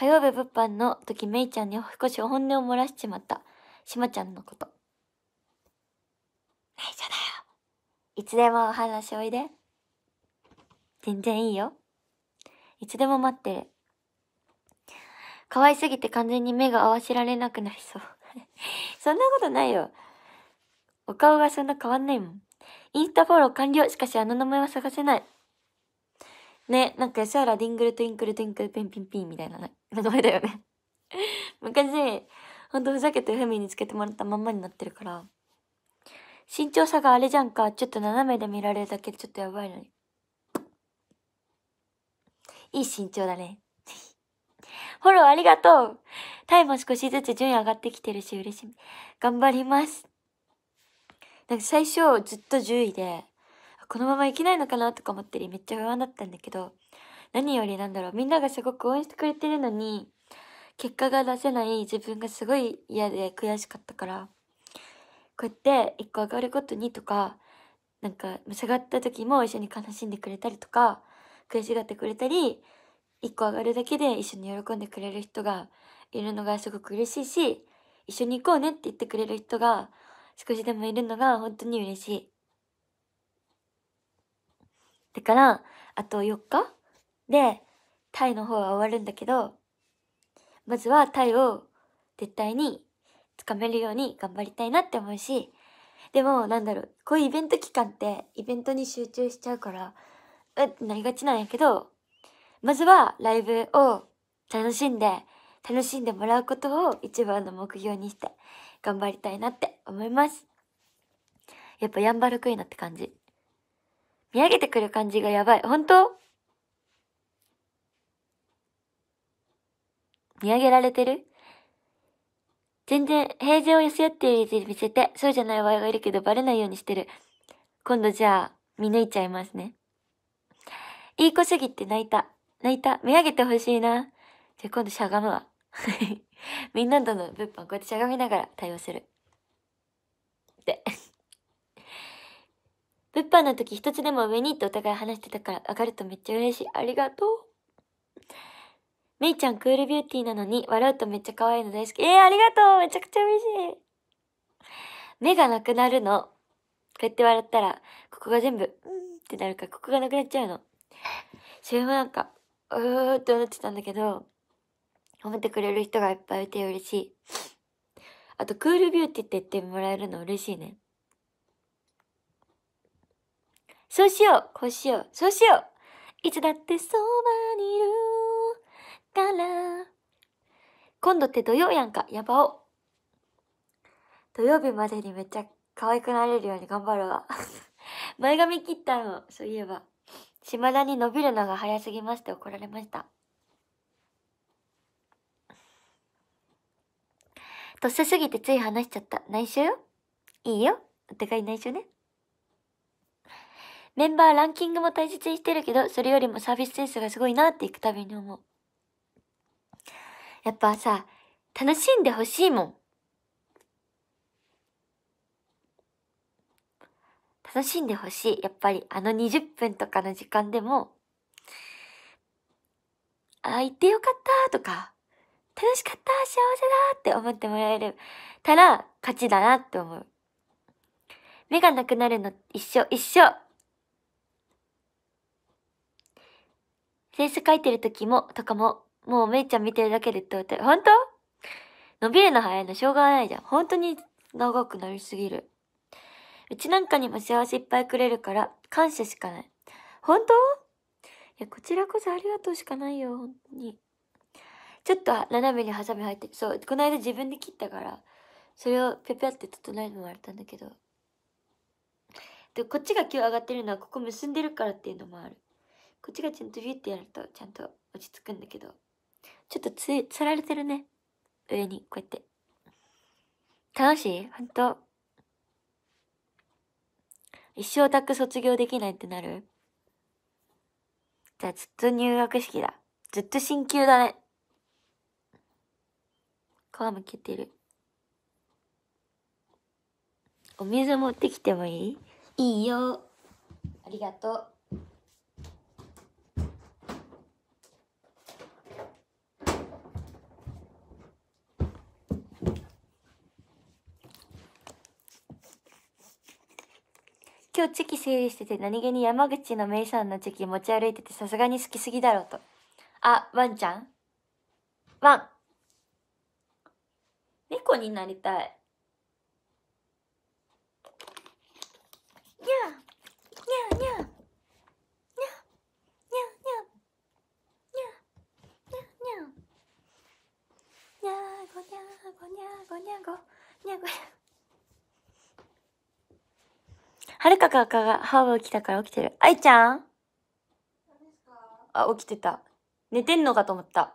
火曜日物販の時めいちゃんに少し本音を漏らしちまったしまちゃんのこと内緒だよいつでもお話おいで全然いいよいつでも待ってる可愛すぎて完全に目が合わせられなくなりそう そんなことないよお顔がそんな変わんないもんインスタフォロー完了しかしあの名前は探せないね、なんか安ラディングルトゥインクルトゥインクルピンピンピンみたいな名前だよね 昔、ほんとふざけてふみにつけてもらったまんまになってるから。身長差があれじゃんか。ちょっと斜めで見られるだけでちょっとやばいのに。いい身長だね。フォローありがとうタイも少しずつ順位上がってきてるし嬉しい。頑張ります。なんか最初ずっと10位で、このままいけないのかなとか思ったりめっちゃ不安だったんだけど何よりなんだろうみんながすごく応援してくれてるのに結果が出せない自分がすごい嫌で悔しかったからこうやって一個上がることにとかなんか下がった時も一緒に悲しんでくれたりとか悔しがってくれたり一個上がるだけで一緒に喜んでくれる人がいるのがすごく嬉しいし一緒に行こうねって言ってくれる人が少しでもいるのが本当に嬉しい。だから、あと4日で、タイの方は終わるんだけど、まずはタイを絶対につかめるように頑張りたいなって思うし、でも、なんだろう、こういうイベント期間って、イベントに集中しちゃうから、うってなりがちなんやけど、まずはライブを楽しんで、楽しんでもらうことを一番の目標にして、頑張りたいなって思います。やっぱヤンバルクイナって感じ。見上げてくる感じがやばい。本当見上げられてる全然平然を寄せ合っているように見せて、そうじゃない場合がいるけどバレないようにしてる。今度じゃあ、見抜いちゃいますね。いい子すぎて泣いた。泣いた。見上げてほしいな。じゃあ今度しゃがむわ。みんなとの物販こうやってしゃがみながら対応する。て。物販の時一つでも上にってお互い話してたから上がるとめっちゃ嬉しい。ありがとう。めいちゃんクールビューティーなのに笑うとめっちゃ可愛いの大好き。えー、ありがとうめちゃくちゃ嬉しい目がなくなるの。こうやって笑ったら、ここが全部、うんってなるから、ここがなくなっちゃうの。それもなんか、うーって思ってたんだけど、褒めてくれる人がいっぱいいて嬉しい。あと、クールビューティーって言ってもらえるの嬉しいね。そうしよう、こうしよう、そうしよう。いつだってそばにいるから。今度って土曜やんか、やばお。土曜日までにめっちゃ可愛くなれるように頑張るわ。前髪切ったの、そういえば。島田に伸びるのが早すぎますって怒られました。とっさすぎてつい話しちゃった。内緒よいいよ。お互い内緒ね。メンバーランキングも大切にしてるけど、それよりもサービスセンスがすごいなっていくたびに思う。やっぱさ、楽しんでほしいもん。楽しんでほしい。やっぱりあの20分とかの時間でも、あ、行ってよかったとか、楽しかった幸せだって思ってもらえるたら勝ちだなって思う。目がなくなるの一緒一緒センス描いてる時も、とかも、もうめいちゃん見てるだけでってこと本当伸びるの早いのしょうがないじゃん。本当に長くなりすぎる。うちなんかにも幸せいっぱいくれるから、感謝しかない。本当いや、こちらこそありがとうしかないよ、本当に。ちょっと斜めにハサミ入って、そう、この間自分で切ったから、それをぴょぴょって整えるのもあったんだけど。で、こっちが今日上がってるのは、ここ結んでるからっていうのもある。こっちがちゃんとビュってやるとちゃんと落ち着くんだけど、ちょっとつ、つられてるね。上に、こうやって。楽しいほんと。一生タク卒業できないってなるじゃあずっと入学式だ。ずっと進級だね。皮むけてる。お水持ってきてもいいいいよ。ありがとう。今日チェキ整理してて何気に山口のメイさんのチェキ持ち歩いててさすがに好きすぎだろうと。あ、ワンちゃんワン猫になりたい。にゃにゃにゃにゃごにゃごにゃごにゃごにゃごにゃごにゃはるかかかが、ハーブ起きたから起きてる。愛ちゃんあ、起きてた。寝てんのかと思った。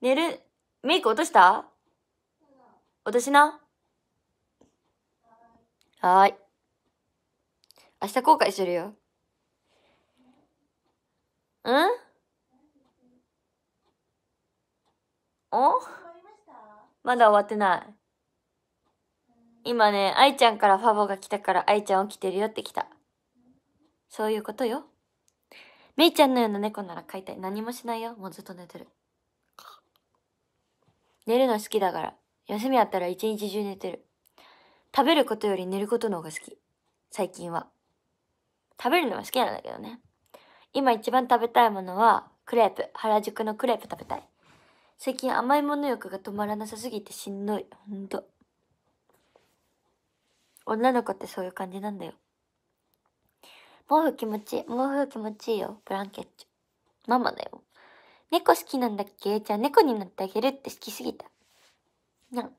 寝る、メイク落とした落としな。はーい。明日後悔するよ。うんおまだ終わってない。今ね、愛ちゃんからファボが来たから愛ちゃん起きてるよって来た。そういうことよ。めいちゃんのような猫なら飼いたい。何もしないよ。もうずっと寝てる。寝るの好きだから。休みあったら一日中寝てる。食べることより寝ることの方が好き。最近は。食べるのは好きなんだけどね。今一番食べたいものは、クレープ。原宿のクレープ食べたい。最近甘いもの欲が止まらなさすぎてしんどい。ほんと。女の子ってそういう感じなんだよ。毛布気持ちいい。毛布気持ちいいよ。ブランケット。ママだよ。猫好きなんだっけじゃあ猫になってあげるって好きすぎた。な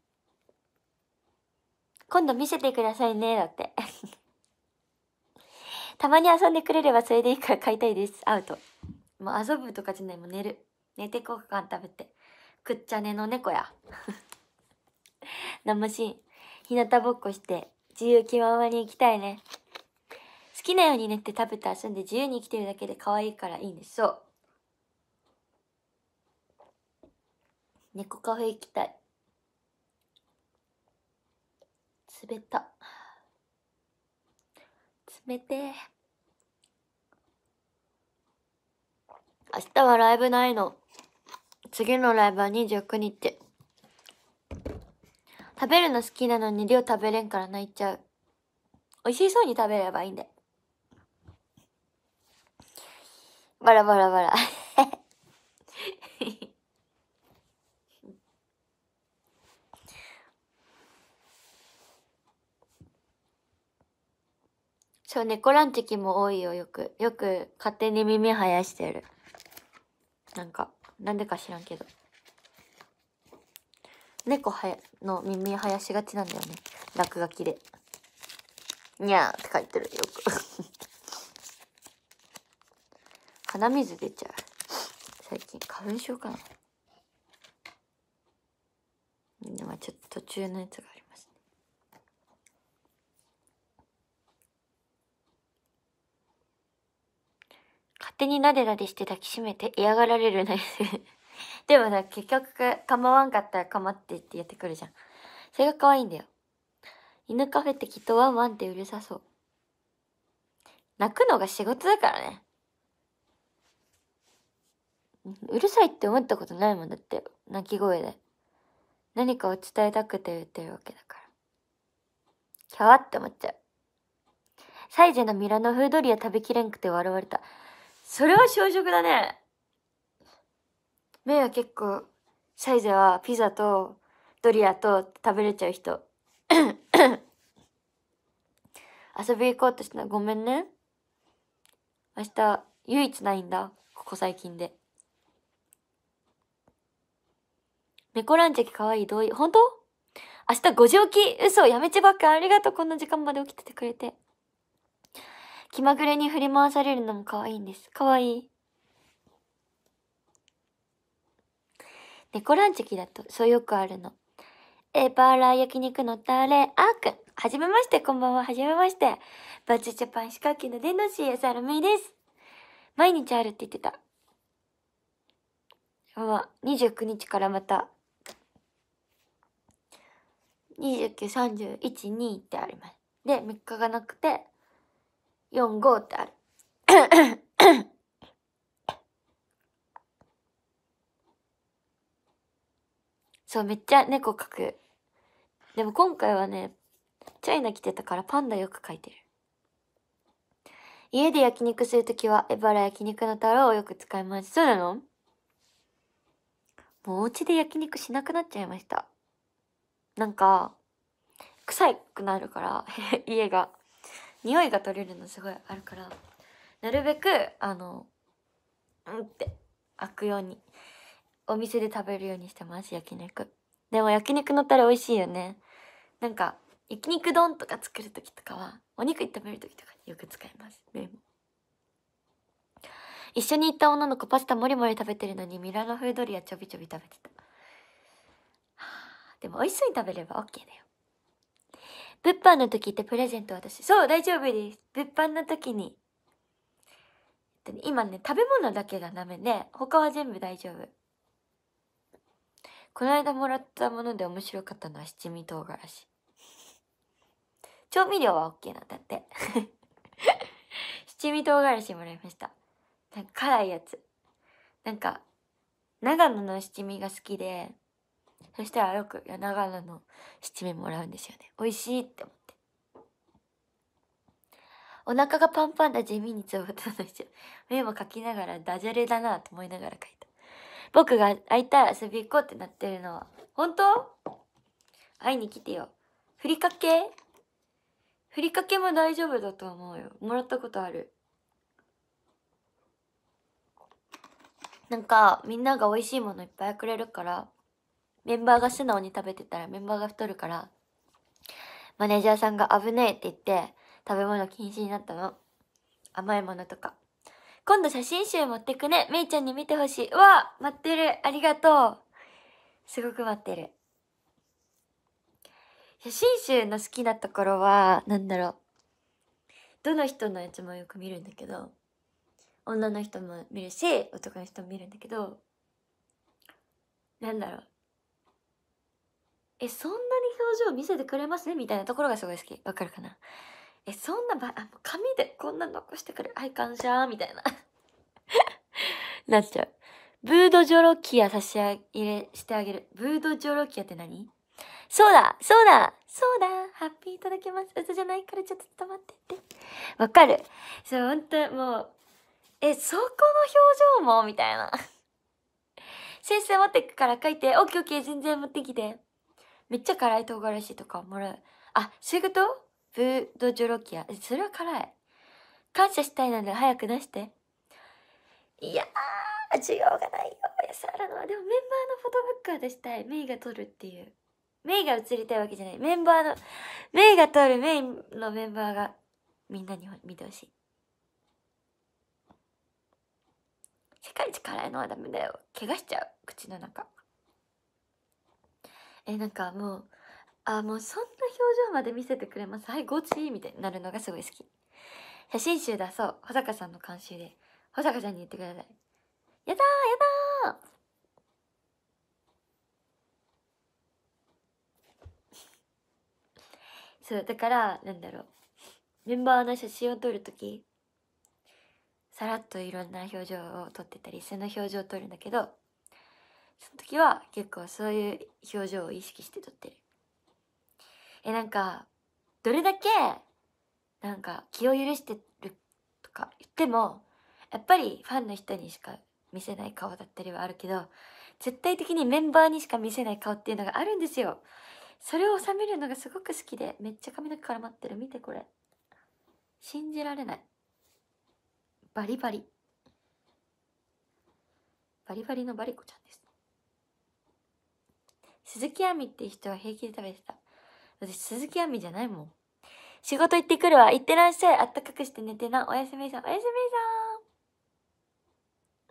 今度見せてくださいね、だって。たまに遊んでくれればそれでいいから買いたいです。アウト。もう遊ぶとかじゃない、もう寝る。寝てご飯食べて。くっちゃねの猫や。生 シーン。日向ぼっこして。自由気ままに生きたいね。好きなように寝て食べて遊んで自由に生きてるだけで可愛いからいいんです。そう。猫カフェ行きたい。冷た。冷て明日はライブないの。次のライブは29日。食べるの好きなのに量食べれんから泣いちゃう。美味しそうに食べればいいんでバラバラバラ。そう、猫ランチキも多いよ、よく。よく勝手に耳生やしてる。なんか、なんでか知らんけど。猫はや、の耳生やしがちなんだよね落書きで「にゃー」って書いてるよく 鼻水出ちゃう最近花粉症かなでもちょっと途中のやつがありますね勝手になでなでして抱きしめて嫌がられるなですでもさ、結局、構わんかったら構ってってやってくるじゃん。それが可愛いんだよ。犬カフェってきっとワンワンってうるさそう。泣くのが仕事だからね。うるさいって思ったことないもんだって、泣き声で。何かを伝えたくて言ってるわけだから。キャワって思っちゃう。サイゼのミラノフードリア食べきれんくて笑われた。それは小食だね。目は結構、シャイゼはピザとドリアと食べれちゃう人。遊び行こうとしたらごめんね。明日、唯一ないんだ。ここ最近で。猫ランチェキかわいい同意。本当明日5時起き嘘やめちばっかありがとうこんな時間まで起きててくれて。気まぐれに振り回されるのも可愛いんです。可愛い。猫ランチ期だと、そうよくあるの。エバーラー焼肉のタレ、あーくん。はじめまして、こんばんは、はじめまして。バチジャパン歯科医の伝道師、サル芽衣です。毎日あるって言ってた。は、29日からまた、29、30、1、2ってあります。で、3日がなくて、4、5ってある。そう、めっちゃ猫描く。でも今回はね、チャイナ来てたからパンダよく描いてる。家で焼肉するときは、エバラ焼肉のロウをよく使います。そうなのもうお家で焼肉しなくなっちゃいました。なんか、臭くなるから、家が。匂いが取れるのすごいあるから、なるべく、あの、うんって開くようにお店で食べるようにしてます焼肉でも焼肉のたら美味しいよねなんか焼肉丼とか作る時とかはお肉炒める時とかによく使います麺も一緒に行った女の子パスタもりもり食べてるのにミラノ風ドリアちょびちょび食べてたでも美味しそうに食べれば OK だよ物販の時ってプレゼント私そう大丈夫です物販の時に今ね食べ物だけがダメで他は全部大丈夫この間もらったもので面白かったのは七味唐辛子。調味料は OK なんだって。七味唐辛子もらいました。なんか辛いやつ。なんか、長野の七味が好きで、そしたらよく長野の七味もらうんですよね。美味しいって思って。お腹がパンパンだ地味につぶった目も描きながらダジャレだなと思いながら描いた。僕が会いたい遊び行こうってなってるのは。本当会いに来てよ。ふりかけふりかけも大丈夫だと思うよ。もらったことある。なんか、みんなが美味しいものいっぱいくれるから、メンバーが素直に食べてたらメンバーが太るから、マネージャーさんが危ねえって言って、食べ物禁止になったの。甘いものとか。今度写真集持ってくね。めいちゃんに見てほしい。うわ待ってる。ありがとう。すごく待ってる。写真集の好きなところは、何だろう。どの人のやつもよく見るんだけど、女の人も見るし、男の人も見るんだけど、なんだろう。え、そんなに表情見せてくれますねみたいなところがすごい好き。わかるかなえそんなばあ紙でこんな残してくれ愛感謝みたいな なっちゃうブードジョロキア差し上げしてあげるブードジョロキアって何そうだそうだそうだハッピーいただけます嘘じゃないからちょっと止まってってわかるそう本当もうえそこの表情もみたいな先生持ってくから書いてオッケーオッケー全然持ってきてめっちゃ辛い唐辛子とかもらうあそういうことブードジョロキア。それは辛い。感謝したいなら早く出して。いやー、需要がないよ。安るのは。でもメンバーのフォトブックは出したい。メイが撮るっていう。メイが映りたいわけじゃない。メンバーの、メイが撮るメイのメンバーがみんなに見てほしい。世界一辛いのはダメだよ。怪我しちゃう。口の中。え、なんかもう、あもうそんな表情まで見せてくれますはいゴチみたいになるのがすごい好き写真集だそう保坂さんの監修で保坂ちゃんに言ってくださいやだーやだー そうだからなんだろうメンバーの写真を撮る時さらっといろんな表情を撮ってたり背の表情を撮るんだけどその時は結構そういう表情を意識して撮ってるえなんかどれだけなんか気を許してるとか言ってもやっぱりファンの人にしか見せない顔だったりはあるけど絶対的にメンバーにしか見せない顔っていうのがあるんですよそれを収めるのがすごく好きでめっちゃ髪の毛絡まってる見てこれ信じられないバリバリバリバリのバリコちゃんです鈴木亜美っていう人は平気で食べてた私、鈴木亜美じゃないもん。仕事行ってくるわ。行ってらっしゃい。あったかくして寝てな。おやすみさん。おやすみ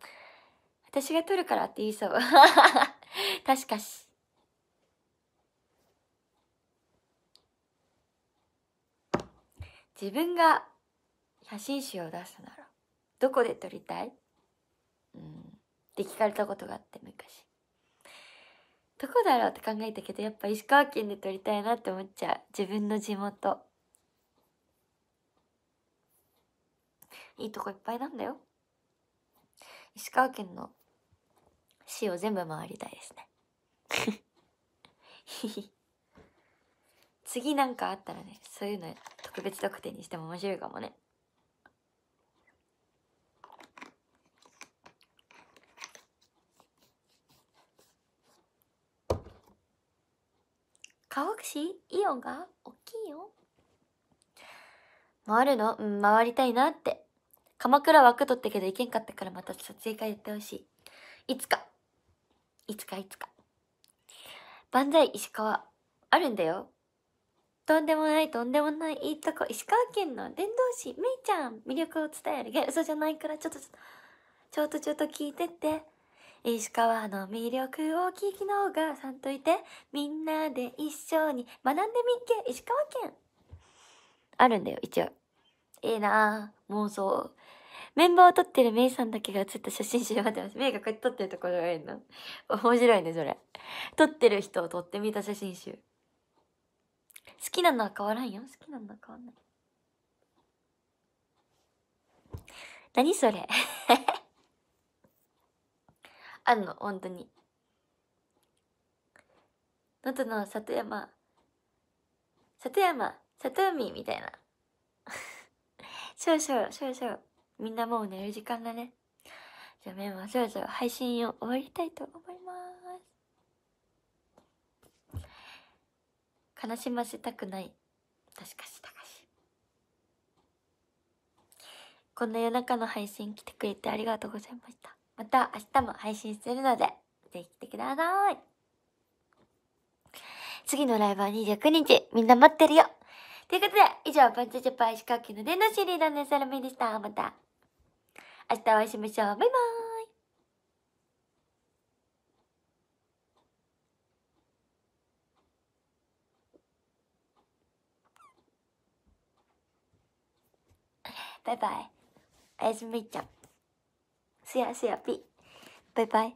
さん。私が撮るからって言いそう。確かし。自分が写真集を出すなら、どこで撮りたいうん。って聞かれたことがあって、昔。どこだろうって考えたけどやっぱ石川県で撮りたいなって思っちゃう自分の地元いいとこいっぱいなんだよ石川県の市を全部回りたいですね次なんかあったらねそういうの特別特典にしても面白いかもねしイオンが大きいよ回るのうん回りたいなって鎌倉枠取ったけど行けんかったからまた撮影会やってほしいいつかいつかいつか万歳石川あるんだよとんでもないとんでもないいいとこ石川県の伝道師めいちゃん魅力を伝えるげ嘘じゃないからちょっとちょっとちょっと聞いてって石川の魅力を聞きのがさんといて、みんなで一緒に学んでみっけ、石川県。あるんだよ、一応。ええな妄想。メンバーを撮ってるメイさんだけが写った写真集まってます。メイがこうやって撮ってるところがいいの。面白いね、それ。撮ってる人を撮ってみた写真集。好きなのは変わらんよ。好きなのは変わらない。何それあんの本当に能登の里山里山里海みたいなそろそろそろそみんなもう寝る時間だねじゃあメンはそろそろ配信を終わりたいと思います悲しませたくない確かしたかしこんな夜中の配信来てくれてありがとうございましたまた明日も配信するので、ぜひ来てください。次のライブは29日、みんな待ってるよということで、以上、パンチジャパン石川県の電シリーズのサラメでした。また、明日お会いしましょう。バイバイバイバイ。おやすみちゃん。是啊是啊，B，拜拜。